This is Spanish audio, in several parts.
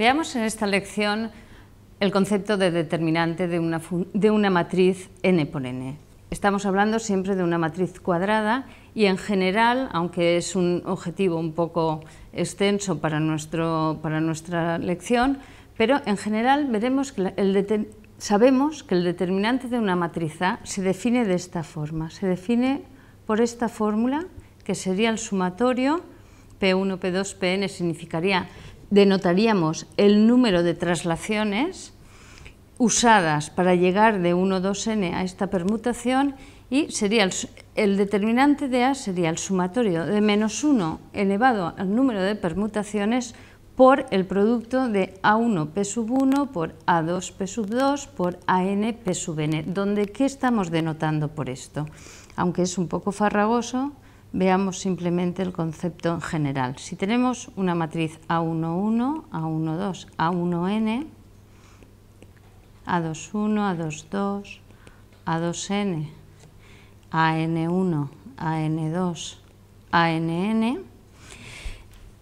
Veamos en esta lección el concepto de determinante de una, matriz n por n. Estamos hablando siempre de una matriz cuadrada y en general, aunque es un objetivo un poco extenso para, nuestra lección, pero en general veremos que sabemos que el determinante de una matriz A se define de esta forma, se define por esta fórmula que sería el sumatorio P1, P2, Pn significaría denotaríamos el número de traslaciones usadas para llegar de 1, 2n a esta permutación y sería el, determinante de A sería el sumatorio de menos 1 elevado al número de permutaciones por el producto de A1 P sub 1 por A2 P sub 2 por AN P sub n, donde ¿qué estamos denotando por esto? Aunque es un poco farragoso, veamos simplemente el concepto en general. Si tenemos una matriz A11, A12, A1n, A21, A22, A2n, AN1, AN2, ANN,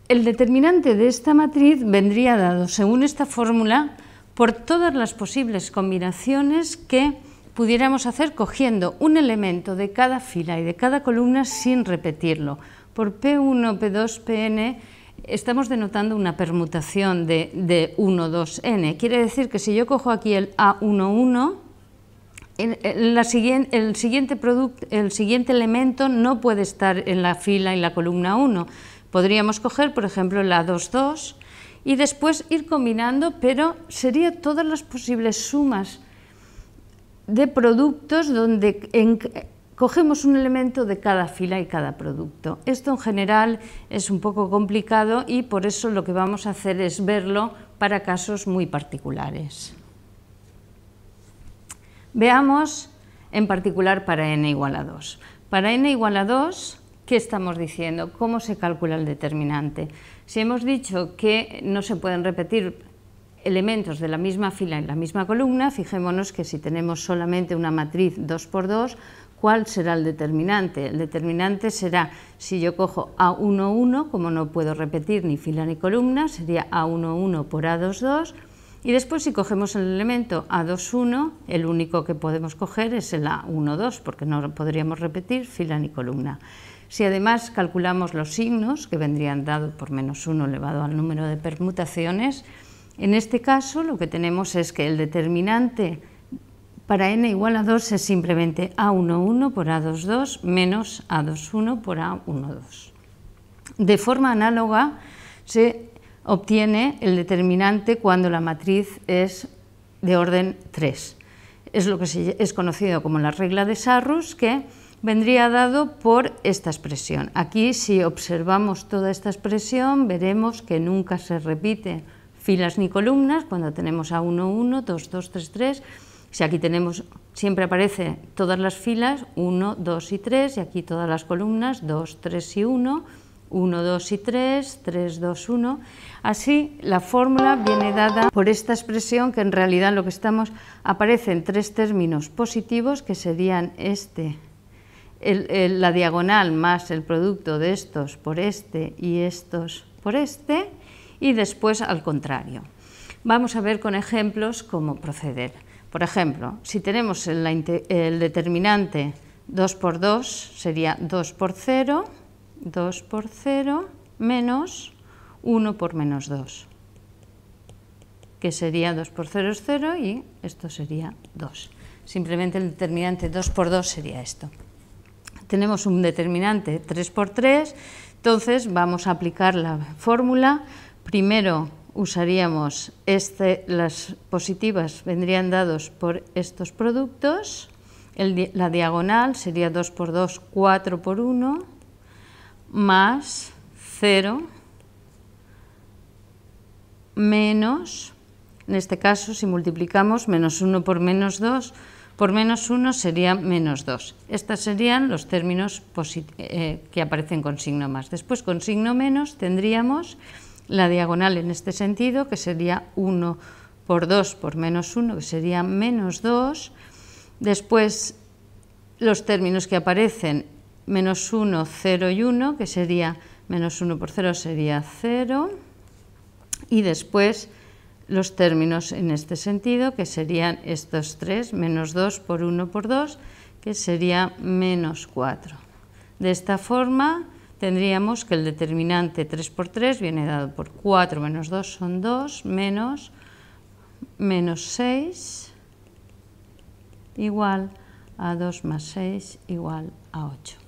el determinante de esta matriz vendría dado, según esta fórmula, por todas las posibles combinaciones que pudiéramos hacer cogiendo un elemento de cada fila y de cada columna sin repetirlo. Por P1, P2, Pn estamos denotando una permutación de, 1, 2n. Quiere decir que si yo cojo aquí el A11, el, la siguiente, el, siguiente producto el siguiente elemento no puede estar en la fila y la columna 1. Podríamos coger, por ejemplo, la 22 y después ir combinando, pero sería todas las posibles sumas de productos donde cogemos un elemento de cada fila y cada producto. Esto en general es un poco complicado y por eso lo que vamos a hacer es verlo para casos muy particulares. Veamos en particular para n igual a 2. Para n igual a 2, ¿qué estamos diciendo? ¿Cómo se calcula el determinante? Si hemos dicho que no se pueden repetir elementos de la misma fila en la misma columna, fijémonos que si tenemos solamente una matriz 2 x 2, ¿cuál será el determinante? El determinante será, si yo cojo A11, como no puedo repetir ni fila ni columna, sería A11 por A22, y después si cogemos el elemento A21, el único que podemos coger es el A12, porque no podríamos repetir fila ni columna. Si además calculamos los signos, que vendrían dados por menos 1 elevado al número de permutaciones, en este caso lo que tenemos es que el determinante para n igual a 2 es simplemente a11 por a22 menos a21 por a12. De forma análoga se obtiene el determinante cuando la matriz es de orden 3. Es lo que es conocido como la regla de Sarrus que vendría dado por esta expresión. Aquí si observamos toda esta expresión veremos que nunca se repite filas ni columnas, cuando tenemos a 1, 1, 2, 2, 3, 3, si aquí tenemos, siempre aparece todas las filas, 1, 2 y 3, y aquí todas las columnas, 2, 3 y 1, 1, 2 y 3, 3, 2, 1. Así la fórmula viene dada por esta expresión que en realidad lo que estamos aparecen tres términos positivos que serían este, la diagonal más el producto de estos por este y estos por este, y después al contrario. Vamos a ver con ejemplos cómo proceder. Por ejemplo, si tenemos el, determinante 2 por 2, sería 2 por 0, 2 por 0 menos 1 por menos 2, que sería 2 por 0 es 0 y esto sería 2. Simplemente el determinante 2 por 2 sería esto. Tenemos un determinante 3 por 3, entonces vamos a aplicar la fórmula Primero usaríamos este, las positivas vendrían dados por estos productos, la diagonal sería 2 por 2, 4 por 1, más 0, menos, en este caso si multiplicamos menos 1 por menos 2, por menos 1 sería menos 2. Estos serían los términos eh, que aparecen con signo más. Después con signo menos tendríamos la diagonal en este sentido, que sería 1 por 2 por menos 1, que sería menos 2. Después los términos que aparecen, menos 1, 0 y 1, que sería menos 1 por 0 sería 0. Y después los términos en este sentido, que serían estos 3, menos 2 por 1 por 2, que sería menos 4. De esta forma tendríamos que el determinante 3 por 3 viene dado por 4 menos 2 son 2, menos, menos 6 igual a 2 más 6 igual a 8.